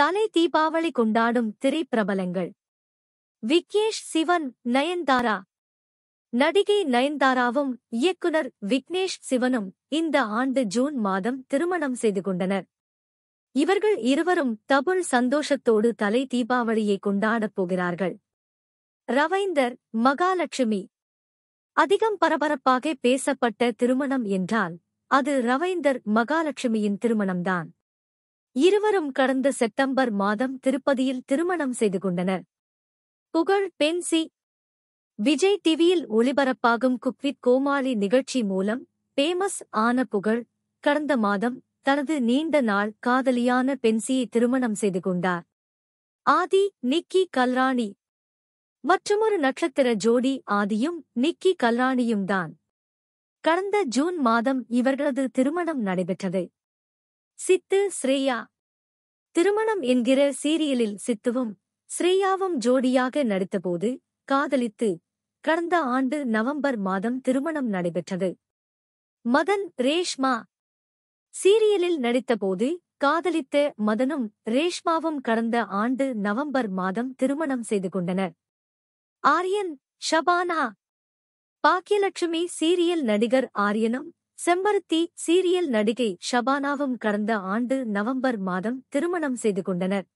தலை தீபாவளி கொண்டாடும் திரைப்பிரபலங்கள் விக்னேஷ் சிவன் நயன்தாரா நடிகை நயன்தாராவும் இயக்குனர் விக்னேஷ் சிவனும் இந்த ஆண்டு ஜூன் மாதம் திருமணம் செய்து கொண்டனர் இவர்கள் இருவரும் தபுள் சந்தோஷத்தோடு தலை தீபாவளியை கொண்டாடப் போகிறார்கள் ரவைந்தர் மகாலட்சுமி அதிகம் பரபரப்பாக பேசப்பட்ட திருமணம் என்றால் அது ரவைந்தர் மகாலட்சுமியின் திருமணம்தான் இருவரும் கடந்த செப்டம்பர் மாதம் திருப்பதியில் திருமணம் செய்து கொண்டனர் புகழ் பென்சி விஜய் டிவியில் ஒளிபரப்பாகும் குக்வித் கோமாளி நிகழ்ச்சி மூலம் பேமஸ் ஆன புகழ் கடந்த மாதம் தனது நீண்ட நாள் காதலியான பென்சியை திருமணம் செய்து கொண்டார் ஆதி நிக்கி கல்ராணி மற்றுமொரு நட்சத்திர ஜோடி ஆதியும் நிக்கி கல்ராணியும் தான் கடந்த ஜூன் மாதம் இவர்களது திருமணம் நடைபெற்றது சித்து ஸ்ரேயா திருமணம் என்கிற சீரியலில் சித்துவும் ஸ்ரேயாவும் ஜோடியாக நடித்தபோது காதலித்து கடந்த ஆண்டு நவம்பர் மாதம் திருமணம் நடைபெற்றது மதன் ரேஷ்மா சீரியலில் நடித்தபோது காதலித்த மதனும் ரேஷ்மாவும் கடந்த ஆண்டு நவம்பர் மாதம் திருமணம் செய்து கொண்டனர் ஆரியன் ஷபானா பாக்கியலட்சுமி சீரியல் நடிகர் ஆரியனும் செம்பருத்தி சீரியல் நடிகை ஷபானாவும் கடந்த ஆண்டு நவம்பர் மாதம் திருமணம் செய்து கொண்டனர்